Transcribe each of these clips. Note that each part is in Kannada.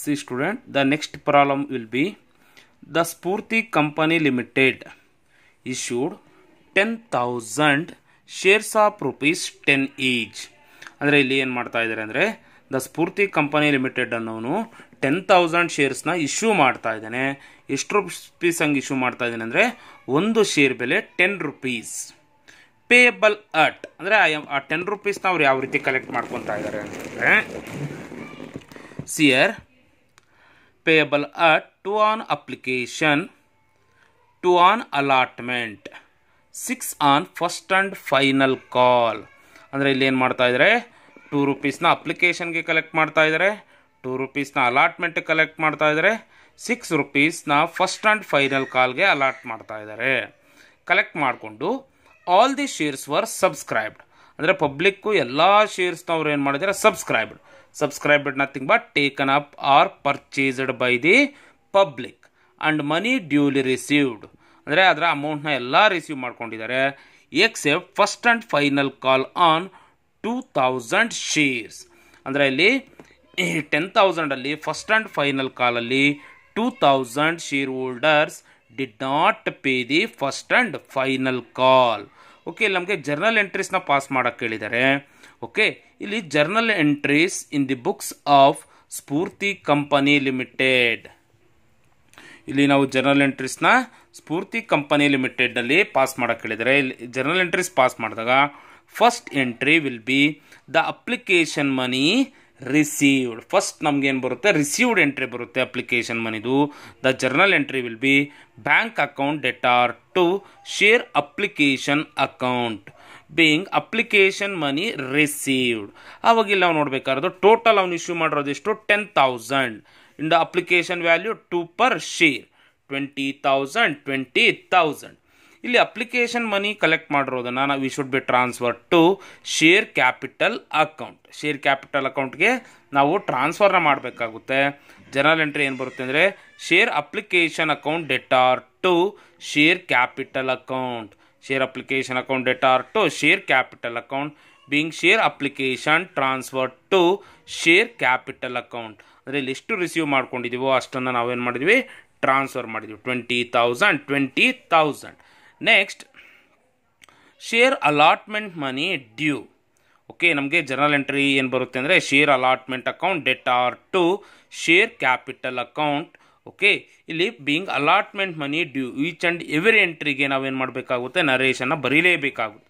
C student the next problem will be the Spoorthi company limited issued ten 10,000 shares of rupees ten each ಅಂದರೆ ಇಲ್ಲಿ ಏನು ಮಾಡ್ತಾ ಇದ್ದಾರೆ ಅಂದರೆ ದ ಸ್ಫೂರ್ತಿ ಕಂಪನಿ ಲಿಮಿಟೆಡ್ ಅನ್ನೋನು ಟೆನ್ ತೌಸಂಡ್ ಶೇರ್ಸ್ನ ಇಶ್ಯೂ ಮಾಡ್ತಾ ಇದ್ದಾನೆ ಎಷ್ಟು ರುಪೀಸ್ ಹಂಗೆ ಇಶ್ಯೂ ಮಾಡ್ತಾ ಇದ್ದಾನೆ ಅಂದರೆ ಒಂದು ಶೇರ್ ಬೆಲೆ ಟೆನ್ ರುಪೀಸ್ ಪೇಬಲ್ ಅಟ್ ಅಂದರೆ ಆ ಟೆನ್ ರುಪೀಸ್ನ ಅವ್ರು ಯಾವ ರೀತಿ ಕಲೆಕ್ಟ್ ಮಾಡ್ಕೊತಾ ಇದ್ದಾರೆ ಅಂತಂದರೆ share payable at two on application two on allotment six on first and final call ಅಂದರೆ ಇಲ್ಲಿ ಏನು ಮಾಡ್ತಾಯಿದ್ದಾರೆ ಟೂ ರುಪೀಸ್ನ ಅಪ್ಲಿಕೇಶನ್ಗೆ ಕಲೆಕ್ಟ್ ಮಾಡ್ತಾ ಇದ್ದಾರೆ ಟೂ ರುಪೀಸ್ನ ಅಲಾಟ್ಮೆಂಟ್ಗೆ ಕಲೆಕ್ಟ್ ಮಾಡ್ತಾ ಇದ್ದಾರೆ ಸಿಕ್ಸ್ ರುಪೀಸ್ನ ಫಸ್ಟ್ ಆ್ಯಂಡ್ ಫೈನಲ್ ಕಾಲ್ಗೆ ಅಲಾಟ್ ಮಾಡ್ತಾ ಇದ್ದಾರೆ ಕಲೆಕ್ಟ್ ಮಾಡಿಕೊಂಡು all the shares were subscribed ಅಂದರೆ ಪಬ್ಲಿಕ್ಕು ಎಲ್ಲ ಶೇರ್ಸ್ನವ್ರು ಏನು ಮಾಡಿದ್ದಾರೆ subscribed subscribe nothing but taken up or purchased by the public and money duly received ಅಂದರೆ ಅದರ ಅಮೌಂಟ್ನ ಎಲ್ಲ ರಿಸೀವ್ ಮಾಡ್ಕೊಂಡಿದ್ದಾರೆ except first and final call on two thousand shares ಅಂದರೆ ಇಲ್ಲಿ ಟೆನ್ ತೌಸಂಡಲ್ಲಿ ಫಸ್ಟ್ ಆ್ಯಂಡ್ ಫೈನಲ್ ಕಾಲಲ್ಲಿ two thousand share holders did not pay the first and final call okay ಇಲ್ಲಿ ನಮಗೆ ಜರ್ನಲ್ ಎಂಟ್ರೀಸ್ನ ಪಾಸ್ ಮಾಡೋಕ್ಕೆ ಹೇಳಿದ್ದಾರೆ ಓಕೆ ಇಲ್ಲಿ journal entries in the books of Spoorthi company limited ಇಲ್ಲಿ ನಾವು ಜರ್ನಲ್ ಎಂಟ್ರೀಸ್ನ ಸ್ಫೂರ್ತಿ ಕಂಪನಿ ಲಿಮಿಟೆಡ್ನಲ್ಲಿ ಪಾಸ್ ಮಾಡೋಕ್ಕೆ ಹೇಳಿದರೆ ಇಲ್ಲಿ ಜರ್ನಲ್ ಎಂಟ್ರೀಸ್ ಪಾಸ್ ಮಾಡಿದಾಗ first entry will be the application money received first ನಮಗೇನು ಬರುತ್ತೆ ರಿಸೀವ್ಡ್ ಎಂಟ್ರಿ ಬರುತ್ತೆ ಅಪ್ಲಿಕೇಶನ್ ಮನಿದು the journal entry will be bank account debtor to share application account being application money received ಆವಾಗಿಲ್ಲ ನಾವು ನೋಡಬೇಕಾದ್ರೆ ಟೋಟಲ್ ಅವ್ನು ಇಶ್ಯೂ ಮಾಡಿರೋದು ಎಷ್ಟು ten thousand the application value two per share twenty thousand twenty thousand ಇಲ್ಲಿ ಅಪ್ಲಿಕೇಶನ್ ಮನಿ ಕಲೆಕ್ಟ್ ಮಾಡಿರೋದನ್ನು ನಾವು we should be transfer to share capital account share capital ಅಕೌಂಟ್ಗೆ ನಾವು ಟ್ರಾನ್ಸ್ಫರ್ನ ಮಾಡಬೇಕಾಗುತ್ತೆ ಜನರಲ್ ಎಂಟ್ರಿ ಏನು ಬರುತ್ತೆ ಅಂದರೆ share application account debtor to share capital account share application account debtor to share capital account being share application transfer to share capital account ಅಂದರೆ ಇಲ್ಲಿ ಎಷ್ಟು ರಿಸೀವ್ ಮಾಡ್ಕೊಂಡಿದ್ದೀವೋ ಅಷ್ಟನ್ನು ನಾವೇನು ಮಾಡಿದ್ವಿ ಟ್ರಾನ್ಸ್ಫರ್ ಮಾಡಿದ್ವಿ twenty thousand twenty thousand next share allotment money due okay ನಮಗೆ ಜರ್ನಲ್ ಎಂಟ್ರಿ ಏನು ಬರುತ್ತೆ ಅಂದರೆ share allotment account debtor to share capital account okay ಇಲ್ಲಿ being allotment money due each and every ಎಂಟ್ರಿಗೆ ನಾವೇನು ಮಾಡಬೇಕಾಗುತ್ತೆ ನರೇಶನ ಬರೀಲೇಬೇಕಾಗುತ್ತೆ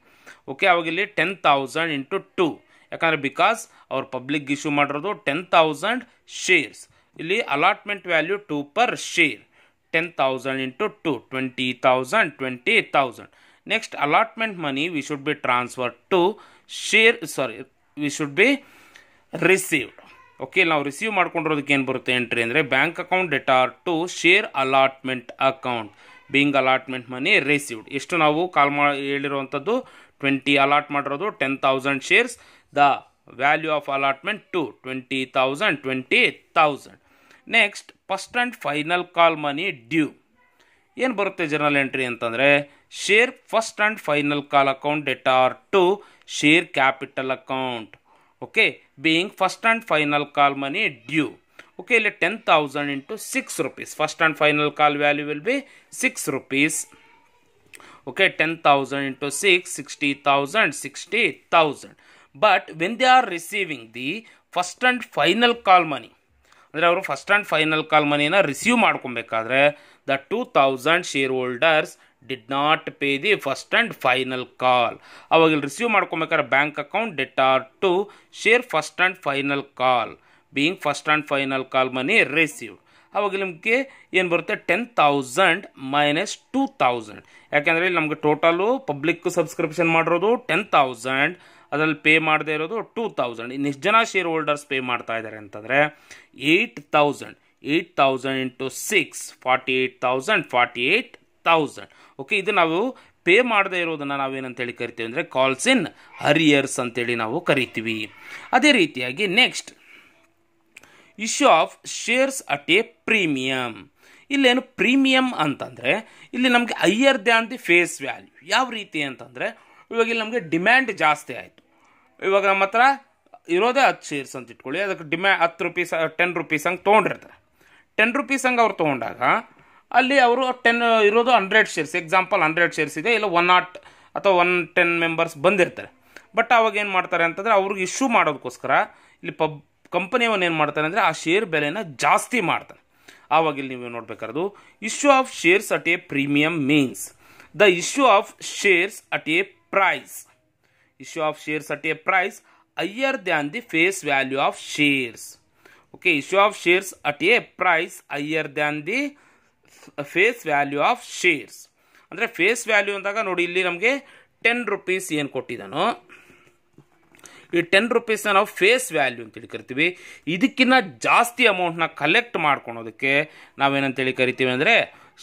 ಓಕೆ ಅವಾಗ ಇಲ್ಲಿ ಟೆನ್ ಥೌಸಂಡ್ ಇಂಟು ಟು ಯಾಕಂದರೆ ಬಿಕಾಸ್ ಅವ್ರು ಪಬ್ಲಿಕ್ ಇಶ್ಯೂ ಮಾಡಿರೋದು ಟೆನ್ ಥೌಸಂಡ್ ಶೇರ್ಸ್ ಇಲ್ಲಿ allotment value two per share ten thousand into two twenty thousand twenty thousand next allotment money we should be transfer to share sorry we should be received okay ನಾವು ರಿಸೀವ್ ಮಾಡ್ಕೊಂಡಿರೋದಕ್ಕೆ ಏನು ಬರುತ್ತೆ ಎಂಟ್ರಿ ಅಂದರೆ bank account debtor to share allotment account being allotment money received ಎಷ್ಟು ನಾವು ಕಾಲ್ ಮಾ ಹೇಳಿರುವಂಥದ್ದು ಟ್ವೆಂಟಿ ಅಲಾಟ್ ಮಾಡಿರೋದು ten thousand shares the value of allotment two twenty thousand twenty thousand next first and final call money due ಏನು ಬರುತ್ತೆ ಜರ್ನಲ್ ಎಂಟ್ರಿ ಅಂತಂದರೆ share first and final call account debtor to share capital account okay being first and final call money due okay ಇಲ್ಲಿ ten thousand into six rupees first and final call value will be six rupees okay ten thousand into six sixty thousand sixty thousand but when they are receiving the first and final call money ಅಂದರೆ ಅವರು ಫಸ್ಟ್ ಆ್ಯಂಡ್ ಫೈನಲ್ ಕಾಲ್ ಮನಿನ ರಿಸೀವ್ ಮಾಡ್ಕೊಬೇಕಾದ್ರೆ the two thousand share holders did not pay the first and final call ಅವಾಗ ಇಲ್ಲಿ ರಿಸೀವ್ ಮಾಡ್ಕೊಬೇಕಾದ್ರೆ bank account debtor to share first and final call being first and final call money receive ಅವಾಗ ನಿಮಗೆ ಏನು ಬರುತ್ತೆ ten thousand minus two thousand ಯಾಕೆಂದರೆ ಇಲ್ಲಿ ನಮಗೆ ಟೋಟಲು ಪಬ್ಲಿಕ್ ಸಬ್ಸ್ಕ್ರಿಪ್ಷನ್ ಮಾಡಿರೋದು ಟೆನ್ ತೌಸಂಡ್ ಅದರಲ್ಲಿ ಪೇ ಮಾಡದೆ ಇರೋದು ಟೂ ತೌಸಂಡ್ ಇನ್ನು ಎಷ್ಟು ಜನ ಶೇರ್ ಹೋಲ್ಡರ್ಸ್ ಪೇ ಮಾಡ್ತಾ ಇದ್ದಾರೆ ಅಂತಂದರೆ eight thousand eight thousand into six forty eight thousand forty eight thousand okay ಇದು ನಾವು ಪೇ ಮಾಡದೇ ಇರೋದನ್ನು ನಾವೇನಂತ ಹೇಳಿ ಕರಿತೀವಿ ಅಂದರೆ ಕಾಲ್ಸ್ ಇನ್ ಹರಿಯರ್ಸ್ ಅಂತೇಳಿ ನಾವು ಕರಿತೀವಿ ಅದೇ ರೀತಿಯಾಗಿ next issue of shares at a premium ಇಲ್ಲೇನು ಪ್ರೀಮಿಯಂ ಅಂತಂದರೆ ಇಲ್ಲಿ ನಮಗೆ higher than the face value ಯಾವ ರೀತಿ ಅಂತಂದರೆ ಇವಾಗ ಇಲ್ಲಿ ನಮಗೆ ಡಿಮ್ಯಾಂಡ್ ಜಾಸ್ತಿ ಆಯಿತು ಇವಾಗ ನಮ್ಮ ಹತ್ರ ಇರೋದೇ ಹತ್ತು ಶೇರ್ಸ್ ಅಂತ ಇಟ್ಕೊಳ್ಳಿ ಅದಕ್ಕೆ ಡಿಮ್ಯಾ ಹತ್ತು ರುಪೀಸ್ ಟೆನ್ ರುಪೀಸ್ ಹಂಗೆ ತೊಗೊಂಡಿರ್ತಾರೆ ಟೆನ್ ರುಪೀಸ್ ಹಂಗೆ ಅವ್ರು ತೊಗೊಂಡಾಗ ಅಲ್ಲಿ ಅವರು ಟೆನ್ ಇರೋದು hundred shares example hundred shares ಇದೆ ಇಲ್ಲ ಒನ್ ನಾಟ್ ಅಥವಾ ಒನ್ ಟೆನ್ ಮೆಂಬರ್ಸ್ ಬಂದಿರ್ತಾರೆ ಬಟ್ ಅವಾಗ ಏನು ಮಾಡ್ತಾರೆ ಅಂತಂದರೆ ಅವ್ರಿಗೆ ಇಶ್ಯೂ ಮಾಡೋದಕ್ಕೋಸ್ಕರ ಇಲ್ಲಿ ಪಬ್ ಕಂಪನಿಯವನ್ನೇನು ಏನು ಮಾಡ್ತಾರೆ ಅಂದರೆ ಆ ಶೇರ್ ಬೆಲೆನ ಜಾಸ್ತಿ ಮಾಡ್ತಾರೆ ಆವಾಗ ಇಲ್ಲಿ ನೀವು ನೋಡಬೇಕಾದ್ರು issue of shares at a premium means the issue of shares at a price issue of shares at a price higher than the face value of shares okay issue of shares at a price higher than the face value of shares ಅಂದರೆ ಫೇಸ್ ವ್ಯಾಲ್ಯೂ ಅಂದಾಗ ನೋಡಿ ಇಲ್ಲಿ ನಮಗೆ ಟೆನ್ ರುಪೀಸ್ ಏನು ಕೊಟ್ಟಿದ್ದಾನೋ ಈ ಟೆನ್ ರುಪೀಸ್ನ ನಾವು ಫೇಸ್ ವ್ಯಾಲ್ಯೂ ಅಂತೇಳಿ ಕರಿತೀವಿ ಇದಕ್ಕಿಂತ ಜಾಸ್ತಿ ಅಮೌಂಟ್ನ ಕಲೆಕ್ಟ್ ಮಾಡ್ಕೊಳೋದಕ್ಕೆ ನಾವೇನಂತೇಳಿ ಕರಿತೀವಿ ಅಂದರೆ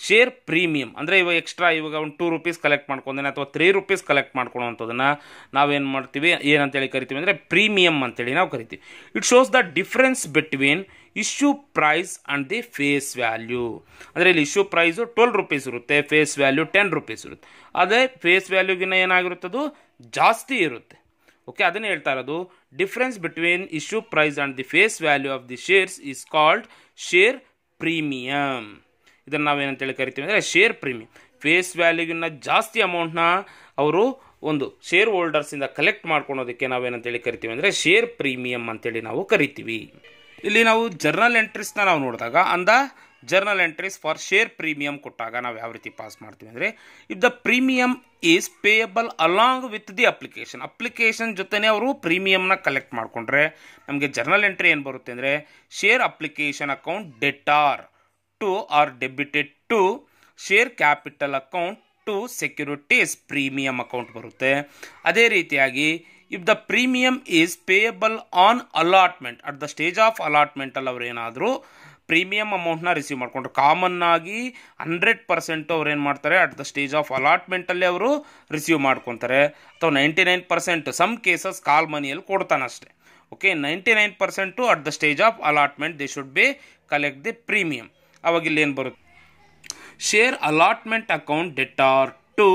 ಶೇರ್ ಪ್ರೀಮಿಯಂ ಅಂದರೆ ಇವಾಗ ಎಕ್ಸ್ಟ್ರಾ ಇವಾಗ ಒಂದು ಟೂ ರುಪೀಸ್ ಕಲೆಕ್ಟ್ ಮಾಡ್ಕೊಂಡೇನೆ ಅಥವಾ ತ್ರೀ ರುಪೀಸ್ ಕಲೆಕ್ಟ್ ಮಾಡ್ಕೊಳೋವಂಥದ್ದನ್ನು ನಾವೇನು ಮಾಡ್ತೀವಿ ಏನಂತೇಳಿ ಕರಿತೀವಿ ಅಂದರೆ ಪ್ರೀಮಿಯಂ ಅಂತೇಳಿ ನಾವು ಕರಿತೀವಿ it shows the difference between issue price and the face value ಅಂದರೆ ಇಲ್ಲಿ ಇಶ್ಯೂ ಪ್ರೈಸು ಟ್ವೆಲ್ ರುಪೀಸ್ ಇರುತ್ತೆ ಫೇಸ್ ವ್ಯಾಲ್ಯೂ ಟೆನ್ ರುಪೀಸ್ ಇರುತ್ತೆ ಅದೇ ಫೇಸ್ ವ್ಯಾಲ್ಯೂಗಿನ ಏನಾಗಿರುತ್ತದು ಜಾಸ್ತಿ ಇರುತ್ತೆ ಓಕೆ ಅದನ್ನು ಹೇಳ್ತಾ ಇರೋದು difference between issue price and the face value of the shares is called share premium ಇದನ್ನು ಹೇಳಿ ಕರಿತೀವಿ ಅಂದರೆ ಶೇರ್ ಪ್ರೀಮಿಯಂ ಫೇಸ್ ವ್ಯಾಲ್ಯೂಗಿನ ಜಾಸ್ತಿ ಅಮೌಂಟ್ನ ಅವರು ಒಂದು ಶೇರ್ ಹೋಲ್ಡರ್ಸಿಂದ ಕಲೆಕ್ಟ್ ಮಾಡ್ಕೊಳೋದಕ್ಕೆ ನಾವೇನಂತೇಳಿ ಕರಿತೀವಿ ಅಂದರೆ ಶೇರ್ ಪ್ರೀಮಿಯಂ ಅಂತೇಳಿ ನಾವು ಕರಿತೀವಿ ಇಲ್ಲಿ ನಾವು ಜರ್ನಲ್ ಎಂಟ್ರೀಸ್ನ ನಾವು ನೋಡಿದಾಗ ಅಂದ journal entries for share premium ಕೊಟ್ಟಾಗ ನಾವು ಯಾವ ರೀತಿ ಪಾಸ್ ಮಾಡ್ತೀವಿ ಅಂದರೆ if the premium is payable along with the application application ಜೊತೆನೇ ಅವರು ಪ್ರೀಮಿಯಂನ ಕಲೆಕ್ಟ್ ಮಾಡಿಕೊಂಡ್ರೆ ನಮಗೆ ಜರ್ನಲ್ ಎಂಟ್ರಿ ಏನು ಬರುತ್ತೆ ಅಂದರೆ share application account debtor to or debited to share capital account to securities premium account ಬರುತ್ತೆ ಅದೇ ರೀತಿಯಾಗಿ if the premium is payable on allotment at the stage of ಅಲಾಟ್ಮೆಂಟಲ್ಲಿ ಅವ್ರು ಏನಾದರೂ ಪ್ರೀಮಿಯಂ ಅಮೌಂಟ್ನ ರಿಸೀವ್ ಮಾಡಿಕೊಂಡ್ರು ಆಗಿ ಹಂಡ್ರೆಡ್ ಪರ್ಸೆಂಟ್ ಅವ್ರು ಏನು ಮಾಡ್ತಾರೆ ಅಟ್ ದ ಸ್ಟೇಜ್ ಆಫ್ ಅಲಾಟ್ಮೆಂಟಲ್ಲೇ ಅವರು ರಿಸೀವ್ ಮಾಡ್ಕೊತಾರೆ ಅಥವಾ ninety nine percent some cases call ಮನಿಯಲ್ಲಿ ಅಷ್ಟೇ okay ninety nine percent at the stage of allotment they should be collect the premium ಅವಾಗ ಇಲ್ಲಿ ಏನು ಬರುತ್ತೆ share allotment account debtor to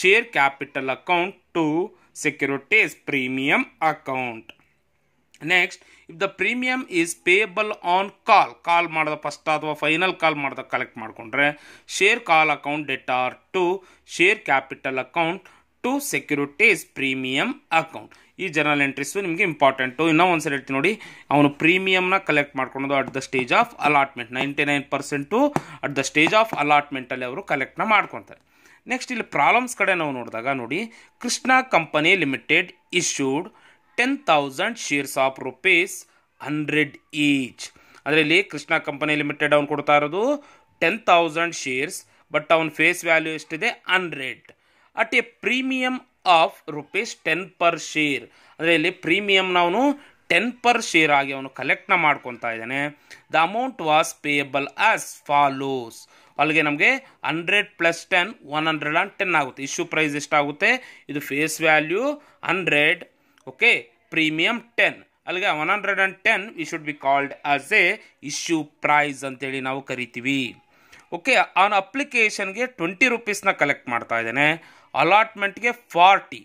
share capital account to securities premium account next if the premium is payable on call call ಮಾಡಿದ ಫಸ್ಟ್ ಅಥವಾ ಫೈನಲ್ ಕಾಲ್ ಮಾಡಿದ ಕಲೆಕ್ಟ್ ಮಾಡಿಕೊಂಡ್ರೆ share call account debtor to share capital account to securities premium account ಈ ಜನರಲ್ ಎಂಟ್ರೀಸು ನಿಮಗೆ ಇಂಪಾರ್ಟೆಂಟು ಇನ್ನೂ ಒಂದು ಹೇಳ್ತೀನಿ ನೋಡಿ ಅವನು ಪ್ರೀಮಿಯಮ್ನ ಕಲೆಕ್ಟ್ ಮಾಡ್ಕೊಳೋದು at the stage of allotment ninety nine percent at the stage of ಅಲಾಟ್ಮೆಂಟಲ್ಲಿ ಅವರು ಕಲೆಕ್ಟ್ನ ಮಾಡ್ಕೊತಾರೆ ನೆಕ್ಸ್ಟ್ ಇಲ್ಲಿ ಪ್ರಾಬ್ಲಮ್ಸ್ ಕಡೆ ನಾವು ನೋಡಿದಾಗ ನೋಡಿ Krishna company limited issued ten thousand shares of rupees hundred each ಅದರಲ್ಲಿ ಇಲ್ಲಿ ಕೃಷ್ಣ ಕಂಪನಿ ಲಿಮಿಟೆಡ್ ಅವ್ನು ಕೊಡ್ತಾ ಇರೋದು ಟೆನ್ ತೌಸಂಡ್ ಶೇರ್ಸ್ ಬಟ್ ಅವನ ಫೇಸ್ ವ್ಯಾಲ್ಯೂ ಎಷ್ಟಿದೆ hundred at a premium of rupees ten per share ಅಂದರೆ ಇಲ್ಲಿ ಪ್ರೀಮಿಯಂನ ಅವನು ಟೆನ್ ಪರ್ ಶೇರ್ ಆಗಿ ಅವನು ಕಲೆಕ್ಟ್ನ ಮಾಡ್ಕೊತಾ ಇದ್ದಾನೆ the amount was payable as follows ಅಲ್ಲಿಗೆ ನಮಗೆ hundred plus ten one hundred and ten ಆಗುತ್ತೆ ಇಶ್ಯೂ ಪ್ರೈಸ್ ಎಷ್ಟಾಗುತ್ತೆ ಇದು face value hundred okay premium ten ಅಲ್ಲಿಗೆ one hundred and ten we should be called as a issue price ಅಂತೇಳಿ ನಾವು ಕರಿತೀವಿ ಓಕೆ ಅವನ ಅಪ್ಲಿಕೇಶನ್ಗೆ ಟ್ವೆಂಟಿ ರುಪೀಸ್ನ ಕಲೆಕ್ಟ್ ಮಾಡ್ತಾ ಇದ್ದೇನೆ ಅಲಾಟ್ಮೆಂಟ್ಗೆ forty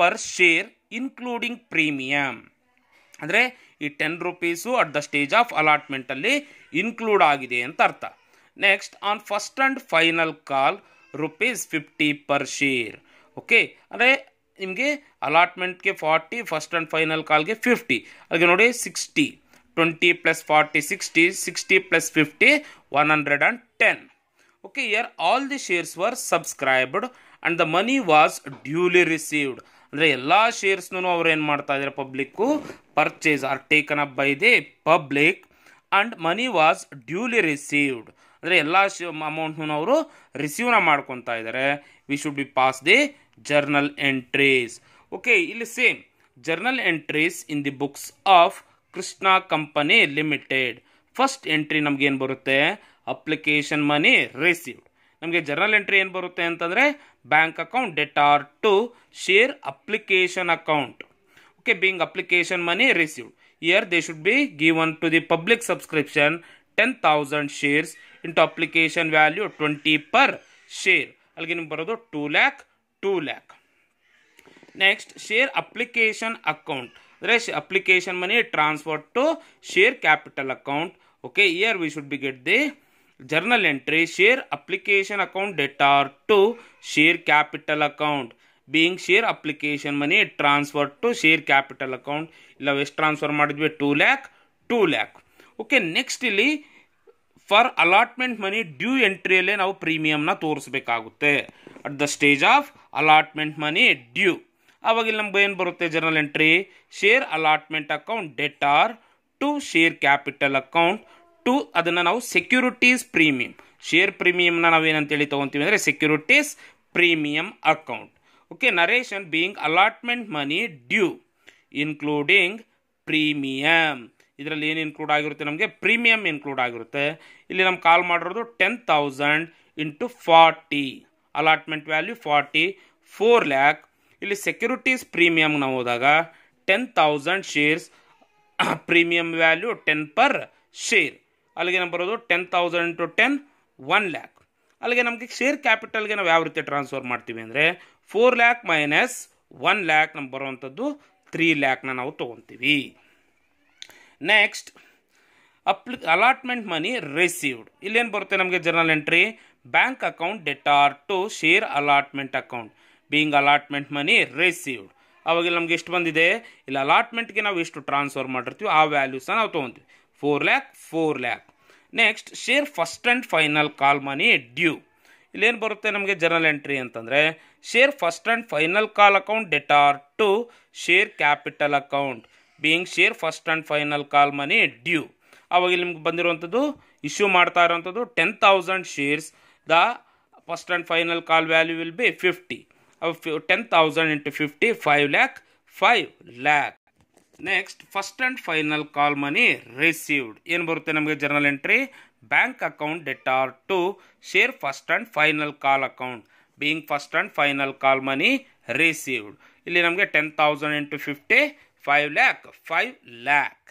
per share including premium ಅಂದರೆ ಈ ten rupees at the stage of ಅಲಾಟ್ಮೆಂಟಲ್ಲಿ ಇನ್ಕ್ಲೂಡ್ ಆಗಿದೆ ಅಂತ ಅರ್ಥ Next, on first and final call, rupees 50 per share. Okay, ಅದೇ ನಿಮಗೆ ಅಲಾಟ್ಮೆಂಟ್ಗೆ ಫಾರ್ಟಿ ಫಸ್ಟ್ ಆ್ಯಂಡ್ ಫೈನಲ್ ಕಾಲ್ಗೆ ಫಿಫ್ಟಿ ಅದಕ್ಕೆ ನೋಡಿ sixty twenty plus forty sixty sixty plus fifty one hundred and ten okay here all the shares were subscribed and the money was duly received ಅಂದರೆ ಎಲ್ಲ ಶೇರ್ಸ್ನೂ ಅವ್ರು ಏನು ಮಾಡ್ತಾ ಇದ್ದಾರೆ public purchase are taken up by the public and money was duly received ಅಂದರೆ ಎಲ್ಲ ಅಮೌಂಟ್ನು ಅವರು ರಿಸೀವ್ನ ಮಾಡ್ಕೊತಾ ಇದ್ದಾರೆ we should be pass the journal entries okay ಇಲ್ಲಿ same journal entries in the books of Krishna company limited first entry ನಮಗೇನು ಬರುತ್ತೆ ಅಪ್ಲಿಕೇಶನ್ ಮನಿ ರಿಸೀವ್ಡ್ ನಮಗೆ ಜರ್ನಲ್ ಎಂಟ್ರಿ ಏನು ಬರುತ್ತೆ ಅಂತಂದರೆ bank account debtor to share application account okay being application money received here they should be given to the public subscription ten thousand shares into application value twenty per share अलग बरू two lakh two lakh next share application account application money transfer to share capital account okay here we should be get the journal entry share application account debtor to share capital account being share application money transfer to share capital account इलास्ट transfer two lakh two lakh okay next इली ಫಾರ್ ಅಲಾಟ್ಮೆಂಟ್ ಮನಿ ಡ್ಯೂ ಎಂಟ್ರಿಯಲ್ಲೇ ನಾವು ಪ್ರೀಮಿಯಂನ ತೋರಿಸ್ಬೇಕಾಗುತ್ತೆ at the stage of allotment money due ಇಲ್ಲಿ ನಮ್ಗೆ ಏನು ಬರುತ್ತೆ general entry share allotment account debtor to share capital account to ಅದನ್ನು ನಾವು ಸೆಕ್ಯೂರಿಟೀಸ್ ಪ್ರೀಮಿಯಂ ಶೇರ್ ಪ್ರೀಮಿಯಂನ ಹೇಳಿ ತೊಗೊತೀವಿ ಅಂದರೆ securities premium account okay narration being allotment money due including premium ಇದರಲ್ಲಿ ಏನು ಇನ್ಕ್ಲೂಡ್ ಆಗಿರುತ್ತೆ ನಮಗೆ ಪ್ರೀಮಿಯಂ ಇನ್ಕ್ಲೂಡ್ ಆಗಿರುತ್ತೆ ಇಲ್ಲಿ ನಮ್ಮ ಕಾಲ್ ಮಾಡಿರೋದು ten thousand into forty allotment value forty four lakh ಇಲ್ಲಿ ಸೆಕ್ಯೂರಿಟೀಸ್ ಪ್ರೀಮಿಯಂ ನಾವು ಹೋದಾಗ ten thousand shares premium value ten per share ಅಲ್ಲಿಗೆ ನಮ್ಮ ಬರೋದು ten thousand into ten one lakh ಅಲ್ಲಿಗೆ ನಮಗೆ ಶೇರ್ ಕ್ಯಾಪಿಟಲ್ಗೆ ನಾವು ಯಾವ ರೀತಿ ಟ್ರಾನ್ಸ್ಫರ್ ಮಾಡ್ತೀವಿ ಅಂದರೆ four lakh minus one lakh ನಮ್ಗೆ ಬರುವಂಥದ್ದು ತ್ರೀ ಲ್ಯಾಕ್ನ ನಾವು ತೊಗೊತೀವಿ ನೆಕ್ಸ್ಟ್ ಅಪ್ಲಿ ಅಲಾಟ್ಮೆಂಟ್ ಮನಿ ರಿಸೀವ್ಡ್ ಇಲ್ಲೇನು ಬರುತ್ತೆ ನಮಗೆ journal entry bank account debtor to share allotment account being allotment money received ಅವಾಗ ನಮ್ಗೆ ಎಷ್ಟು ಬಂದಿದೆ ಇಲ್ಲಿ ಅಲಾಟ್ಮೆಂಟ್ಗೆ ನಾವು ಎಷ್ಟು ಟ್ರಾನ್ಸ್ಫರ್ ಮಾಡಿರ್ತೀವಿ ಆ ವ್ಯಾಲ್ಯೂಸನ್ನ ನಾವು ತೊಗೊತೀವಿ four lakh four lakh next share first and final call money due ಇಲ್ಲೇನು ಬರುತ್ತೆ ನಮಗೆ ಜರ್ನಲ್ ಎಂಟ್ರಿ ಅಂತಂದರೆ share first and final call account debtor to share capital account being share first and final call money due ಅವಾಗ ಇಲ್ಲಿ ನಿಮ್ಗೆ ಬಂದಿರುವಂಥದ್ದು ಇಶ್ಯೂ ಮಾಡ್ತಾ ಇರೋವಂಥದ್ದು ten thousand shares the first and final call value will be fifty ten thousand into fifty five lakh five lakh next first and final call money received ಏನು ಬರುತ್ತೆ ನಮಗೆ journal entry bank account debtor to share first and final call account being first and final call money received ಇಲ್ಲಿ ನಮಗೆ ten thousand into fifty 5 lakh, 5 lakh.